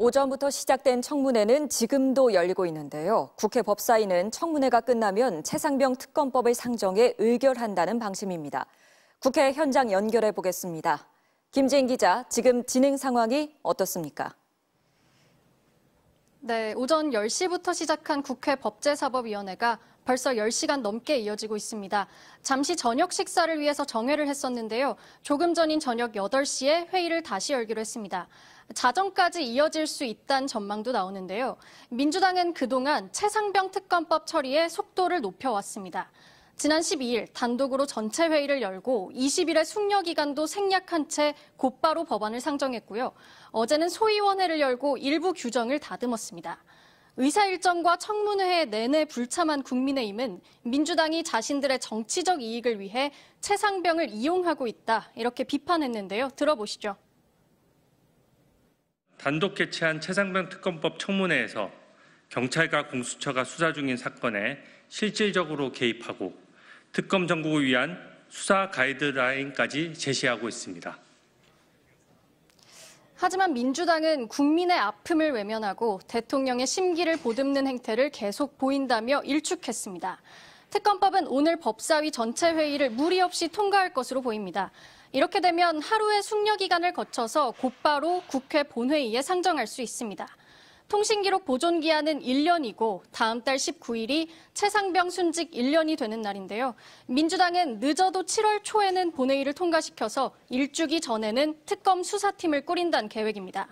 오전부터 시작된 청문회는 지금도 열리고 있는데요. 국회 법사위는 청문회가 끝나면 최상병 특검법을 상정해 의결한다는 방침입니다. 국회 현장 연결해 보겠습니다. 김진 기자, 지금 진행 상황이 어떻습니까? 네, 오전 10시부터 시작한 국회 법제사법위원회가 벌써 10시간 넘게 이어지고 있습니다. 잠시 저녁 식사를 위해서 정회를 했었는데요. 조금 전인 저녁 8시에 회의를 다시 열기로 했습니다. 자정까지 이어질 수 있다는 전망도 나오는데요. 민주당은 그동안 최상병 특검법 처리에 속도를 높여왔습니다. 지난 12일 단독으로 전체 회의를 열고 20일의 숙려 기간도 생략한 채 곧바로 법안을 상정했고요. 어제는 소위원회를 열고 일부 규정을 다듬었습니다. 의사 일정과 청문회 내내 불참한 국민의힘은 민주당이 자신들의 정치적 이익을 위해 최상병을 이용하고 있다 이렇게 비판했는데요. 들어보시죠. 단독 개최한 최상병 특검법 청문회에서 경찰과 공수처가 수사 중인 사건에 실질적으로 개입하고 특검 정국을 위한 수사 가이드라인까지 제시하고 있습니다. 하지만 민주당은 국민의 아픔을 외면하고 대통령의 심기를 보듬는 행태를 계속 보인다며 일축했습니다. 특검법은 오늘 법사위 전체 회의를 무리 없이 통과할 것으로 보입니다. 이렇게 되면 하루의 숙려 기간을 거쳐서 곧바로 국회 본회의에 상정할 수 있습니다. 통신기록 보존 기한은 1년이고 다음 달 19일이 최상병 순직 1년이 되는 날인데요. 민주당은 늦어도 7월 초에는 본회의를 통과시켜서 일주기 전에는 특검 수사팀을 꾸린다는 계획입니다.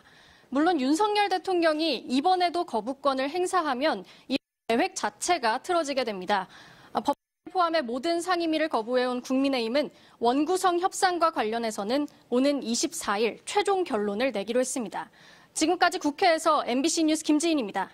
물론 윤석열 대통령이 이번에도 거부권을 행사하면 이 계획 자체가 틀어지게 됩니다. 포함해 모든 상임위를 거부해온 국민의힘은 원구성 협상과 관련해서는 오는 24일 최종 결론을 내기로 했습니다. 지금까지 국회에서 MBC 뉴스 김지인입니다.